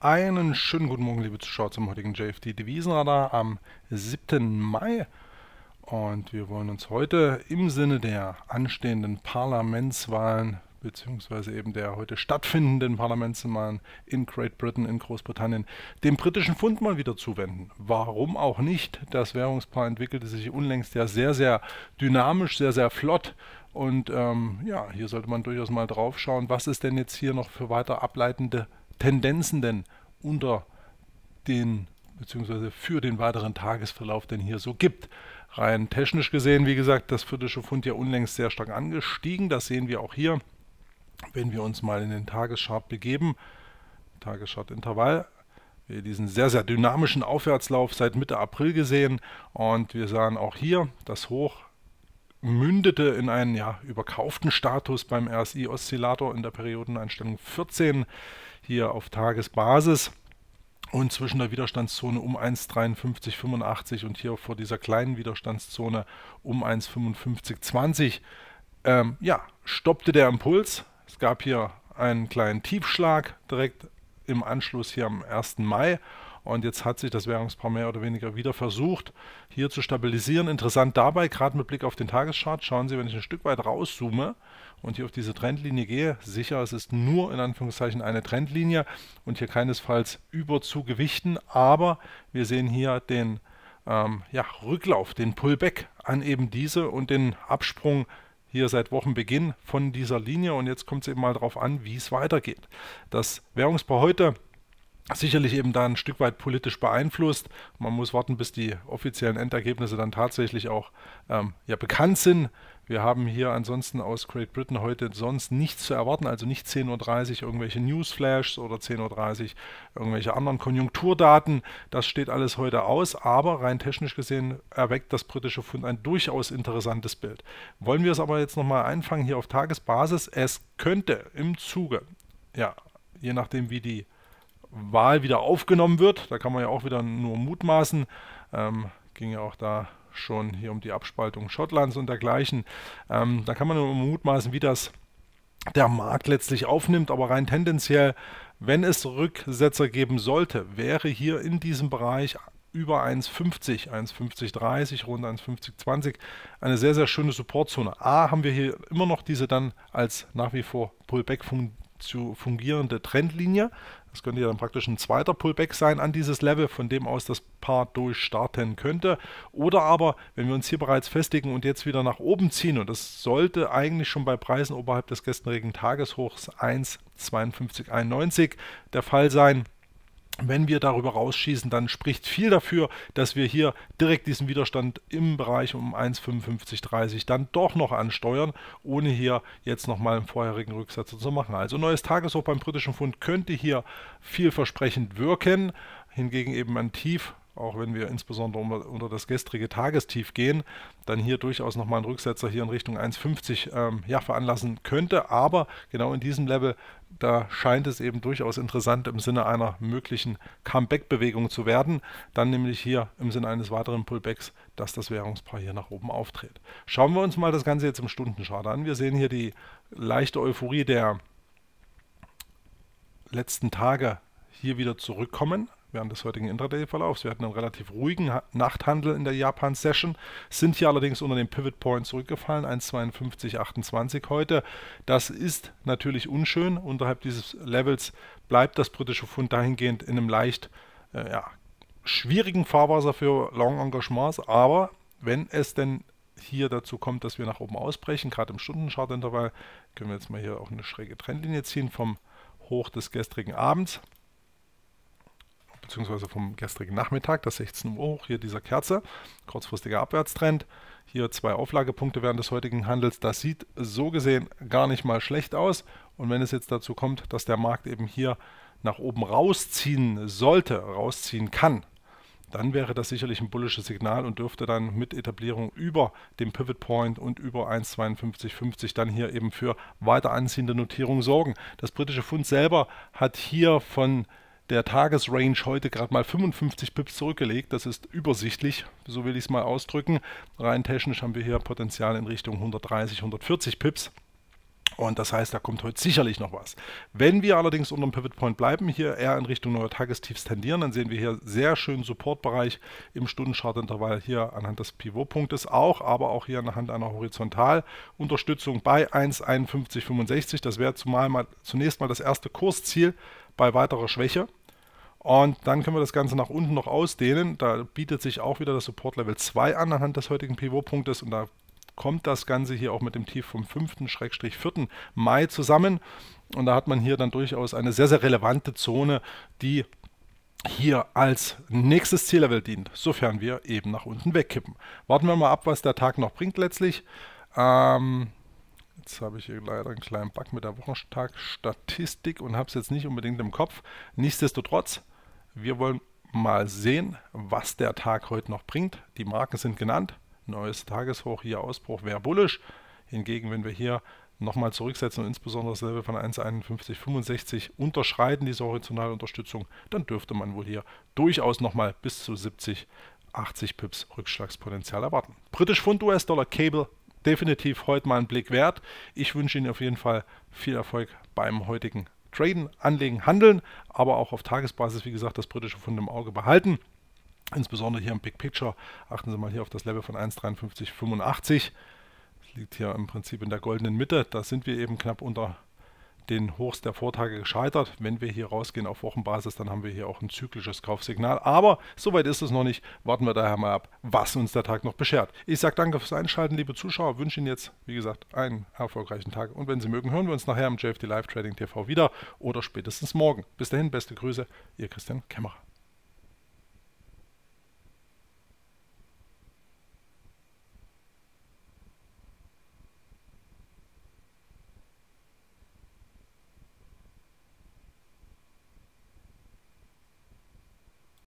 Einen schönen guten Morgen, liebe Zuschauer, zum heutigen JFD Devisenradar am 7. Mai. Und wir wollen uns heute im Sinne der anstehenden Parlamentswahlen beziehungsweise eben der heute stattfindenden Parlamentswahlen in Great Britain, in Großbritannien, dem britischen Pfund mal wieder zuwenden. Warum auch nicht? Das Währungspaar entwickelte sich unlängst ja sehr, sehr dynamisch, sehr, sehr flott. Und ähm, ja, hier sollte man durchaus mal drauf schauen, was es denn jetzt hier noch für weiter ableitende Tendenzen denn unter den beziehungsweise für den weiteren Tagesverlauf denn hier so gibt. Rein technisch gesehen, wie gesagt, das britische Fund ja unlängst sehr stark angestiegen. Das sehen wir auch hier, wenn wir uns mal in den Tageschart begeben. Tageschart-Intervall. Wir diesen sehr, sehr dynamischen Aufwärtslauf seit Mitte April gesehen und wir sahen auch hier das Hoch mündete in einen ja, überkauften Status beim RSI-Oszillator in der Periodeneinstellung 14 hier auf Tagesbasis und zwischen der Widerstandszone um 1,5385 und hier vor dieser kleinen Widerstandszone um 1,5520. Ähm, ja, stoppte der Impuls. Es gab hier einen kleinen Tiefschlag direkt im Anschluss hier am 1. Mai und jetzt hat sich das Währungspaar mehr oder weniger wieder versucht, hier zu stabilisieren. Interessant dabei, gerade mit Blick auf den Tageschart, schauen Sie, wenn ich ein Stück weit rauszoome und hier auf diese Trendlinie gehe, sicher, es ist nur in Anführungszeichen eine Trendlinie und hier keinesfalls über zu gewichten, aber wir sehen hier den ähm, ja, Rücklauf, den Pullback an eben diese und den Absprung hier seit Wochenbeginn von dieser Linie und jetzt kommt es eben mal darauf an, wie es weitergeht. Das Währungspaar heute sicherlich eben da ein Stück weit politisch beeinflusst. Man muss warten, bis die offiziellen Endergebnisse dann tatsächlich auch ähm, ja, bekannt sind. Wir haben hier ansonsten aus Great Britain heute sonst nichts zu erwarten, also nicht 10.30 Uhr irgendwelche Newsflashs oder 10.30 Uhr irgendwelche anderen Konjunkturdaten. Das steht alles heute aus, aber rein technisch gesehen erweckt das britische Fund ein durchaus interessantes Bild. Wollen wir es aber jetzt nochmal einfangen hier auf Tagesbasis? Es könnte im Zuge, ja, je nachdem wie die Wahl wieder aufgenommen wird. Da kann man ja auch wieder nur mutmaßen. Ähm, ging ja auch da schon hier um die Abspaltung Schottlands und dergleichen. Ähm, da kann man nur mutmaßen, wie das der Markt letztlich aufnimmt, aber rein tendenziell, wenn es Rücksetzer geben sollte, wäre hier in diesem Bereich über 1,50, 1,5030, rund 1,5020 eine sehr, sehr schöne Supportzone. A haben wir hier immer noch diese dann als nach wie vor Pullback-Funktion zu fungierende Trendlinie. Das könnte ja dann praktisch ein zweiter Pullback sein an dieses Level, von dem aus das Paar durchstarten könnte. Oder aber, wenn wir uns hier bereits festigen und jetzt wieder nach oben ziehen, und das sollte eigentlich schon bei Preisen oberhalb des gestrigen Tageshochs 1,5291 der Fall sein, wenn wir darüber rausschießen, dann spricht viel dafür, dass wir hier direkt diesen Widerstand im Bereich um 1,5530 dann doch noch ansteuern, ohne hier jetzt nochmal einen vorherigen Rücksatz zu machen. Also neues Tageshoch beim britischen Pfund könnte hier vielversprechend wirken, hingegen eben ein Tief auch wenn wir insbesondere unter das gestrige Tagestief gehen, dann hier durchaus nochmal einen Rücksetzer hier in Richtung 1,50 ähm, ja, veranlassen könnte. Aber genau in diesem Level, da scheint es eben durchaus interessant im Sinne einer möglichen Comeback-Bewegung zu werden. Dann nämlich hier im Sinne eines weiteren Pullbacks, dass das Währungspaar hier nach oben auftritt. Schauen wir uns mal das Ganze jetzt im Stundenchart an. Wir sehen hier die leichte Euphorie der letzten Tage hier wieder zurückkommen während des heutigen Intraday-Verlaufs. Wir hatten einen relativ ruhigen ha Nachthandel in der Japan-Session, sind hier allerdings unter dem Pivot Point zurückgefallen, 1,5228 heute. Das ist natürlich unschön. Unterhalb dieses Levels bleibt das britische Pfund dahingehend in einem leicht äh, ja, schwierigen Fahrwasser für Long-Engagements, aber wenn es denn hier dazu kommt, dass wir nach oben ausbrechen, gerade im Stundenchart-Intervall, können wir jetzt mal hier auch eine schräge Trendlinie ziehen vom Hoch des gestrigen Abends beziehungsweise vom gestrigen Nachmittag, das 16 Uhr hoch, hier dieser Kerze, kurzfristiger Abwärtstrend. Hier zwei Auflagepunkte während des heutigen Handels. Das sieht so gesehen gar nicht mal schlecht aus. Und wenn es jetzt dazu kommt, dass der Markt eben hier nach oben rausziehen sollte, rausziehen kann, dann wäre das sicherlich ein bullisches Signal und dürfte dann mit Etablierung über dem Pivot Point und über 1,5250 dann hier eben für weiter anziehende Notierung sorgen. Das britische Fund selber hat hier von der Tagesrange heute gerade mal 55 Pips zurückgelegt. Das ist übersichtlich, so will ich es mal ausdrücken. Rein technisch haben wir hier Potenzial in Richtung 130, 140 Pips. Und das heißt, da kommt heute sicherlich noch was. Wenn wir allerdings unter dem Pivot Point bleiben, hier eher in Richtung neuer Tagestiefs tendieren, dann sehen wir hier sehr schönen Supportbereich im Stundenschartintervall hier anhand des Pivotpunktes auch, aber auch hier anhand einer Horizontalunterstützung bei 1,5165. Das wäre zumal mal, zunächst mal das erste Kursziel bei weiterer Schwäche. Und dann können wir das Ganze nach unten noch ausdehnen. Da bietet sich auch wieder das Support Level 2 an anhand des heutigen Pivotpunktes und da kommt das Ganze hier auch mit dem Tief vom 5.-4. Mai zusammen. Und da hat man hier dann durchaus eine sehr, sehr relevante Zone, die hier als nächstes Ziellevel dient, sofern wir eben nach unten wegkippen. Warten wir mal ab, was der Tag noch bringt letztlich. Ähm, Jetzt habe ich hier leider einen kleinen Bug mit der wochentag und habe es jetzt nicht unbedingt im Kopf. Nichtsdestotrotz, wir wollen mal sehen, was der Tag heute noch bringt. Die Marken sind genannt. Neues Tageshoch, hier Ausbruch, wäre bullisch. Hingegen, wenn wir hier nochmal zurücksetzen und insbesondere das Level von 1,5165 unterschreiten, diese horizontale Unterstützung, dann dürfte man wohl hier durchaus nochmal bis zu 70, 80 Pips Rückschlagspotenzial erwarten. Britisch Pfund, US-Dollar, Cable, definitiv heute mal einen Blick wert. Ich wünsche Ihnen auf jeden Fall viel Erfolg beim heutigen Traden, Anlegen, Handeln, aber auch auf Tagesbasis, wie gesagt, das britische Fund im Auge behalten. Insbesondere hier im Big Picture achten Sie mal hier auf das Level von 1,5385. Das liegt hier im Prinzip in der goldenen Mitte. Da sind wir eben knapp unter den Hochs der Vortage gescheitert. Wenn wir hier rausgehen auf Wochenbasis, dann haben wir hier auch ein zyklisches Kaufsignal. Aber soweit ist es noch nicht. Warten wir daher mal ab, was uns der Tag noch beschert. Ich sage danke fürs Einschalten, liebe Zuschauer. Wünsche Ihnen jetzt, wie gesagt, einen erfolgreichen Tag. Und wenn Sie mögen, hören wir uns nachher im JFD Live Trading TV wieder oder spätestens morgen. Bis dahin, beste Grüße, Ihr Christian Kämmerer.